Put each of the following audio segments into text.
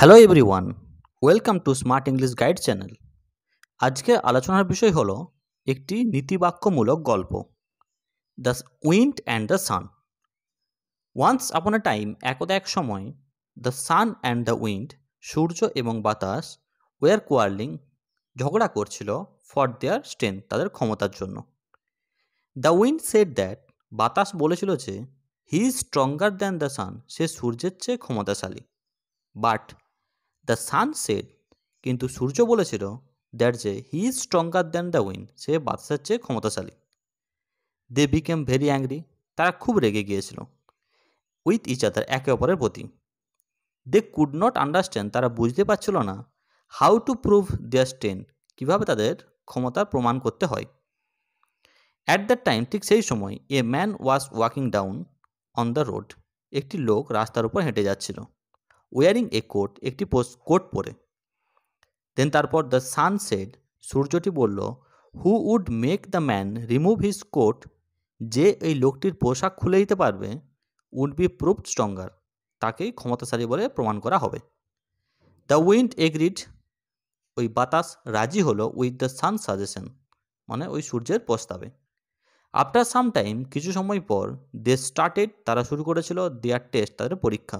hello everyone welcome to smart English guide channel আজকে আলোচনার বিষয় হলো একটি নীতিবাক্যমূলক গল্প the wind and the sun once upon a time একদা এক সময় the sun and the wind সূর্য এবং বাতাস ওয়ার কোয়ার্লিং ঝগড়া করছিল ফর দেয়ার স্ট্রেন্থ তাদের ক্ষমতার জন্য দ্য উইন্ড সেট দ্যাট বাতাস বলেছিল যে he is stronger than the sun সে সূর্যের চেয়ে ক্ষমতাশালী বাট দ্য সান সেট কিন্তু সূর্য বলেছিল দ্যাট যে he is stronger than the wind সে বাতাসের চেয়ে ক্ষমতাশালী দে বিকেম ভেরি অ্যাংরি তারা খুব রেগে গিয়েছিল উইথ ইচ আদার একে অপরের প্রতি দে কুড নট আন্ডারস্ট্যান্ড তারা বুঝতে পারছিল না how to prove their strength কীভাবে তাদের ক্ষমতার প্রমাণ করতে হয় অ্যাট দ্য টাইম ঠিক সেই সময় a man was walking down on the road একটি লোক রাস্তার উপর হেঁটে যাচ্ছিল ওয়ারিং এ কোট একটি কোট পরে দেন তারপর দ্য সান সেড সূর্যটি বলল who would make the man remove his coat যে এই লোকটির পোশাক খুলে দিতে পারবে উড বি প্রুভ স্ট্রঙ্গার তাকেই ক্ষমতাশালী বলে প্রমাণ করা হবে দ্য উইন্ড এগ্রিড ওই বাতাস রাজি হলো উইথ দ্য সান সাজেশন মানে ওই সূর্যের প্রস্তাবে আফটার সাম টাইম কিছু সময় পর দে স্টার্টেড তারা শুরু করেছিল দেয়ার টেস্ট তাদের পরীক্ষা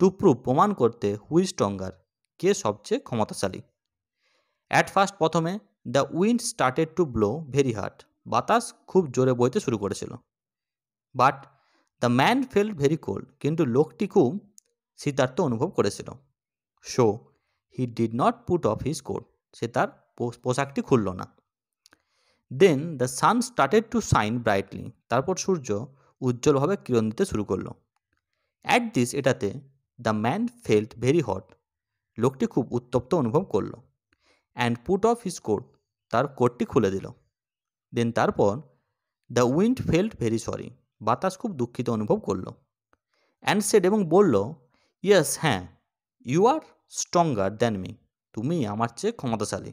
টুপ্রু প্রমাণ করতে হুই স্ট্রঙ্গার কে সবচেয়ে ক্ষমতাশালী অ্যাট ফার্স্ট প্রথমে the wind started to blow very hard বাতাস খুব জোরে বইতে শুরু করেছিল but the man fell very cold কিন্তু লোকটি খুব শীতার্থ অনুভব করেছিল so he did not put off his coat সে তার পোশাকটি খুলল না then the sun started to shine brightly তারপর সূর্য উজ্জ্বলভাবে কিরণ দিতে শুরু করলো অ্যাট দিস এটাতে the man felt very hot লোকটি খুব উত্তপ্ত অনুভব করল and put off his coat তার কোটটি খুলে দিল দেন তারপর the wind felt very sorry বাতাস খুব দুঃখিত অনুভব করল অ্যান্ড সেড এবং বলল ইয়েস হ্যাঁ you are stronger than me তুমি আমার চেয়ে ক্ষমতাশালী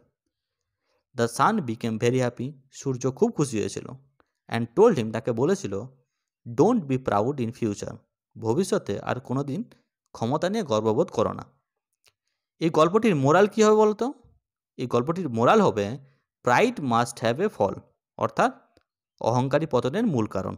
the sun became very happy সূর্য খুব খুশি হয়েছিল অ্যান্ড টোল্ড হিম তাকে বলেছিল don't be proud in future ভবিষ্যতে আর কোনো দিন ক্ষমতা নিয়ে গর্ববোধ করো না এই গল্পটির মোরাল কী হবে বলতো এই গল্পটির মোরাল হবে pride must have a fall অর্থাৎ অহংকারী পতনের মূল কারণ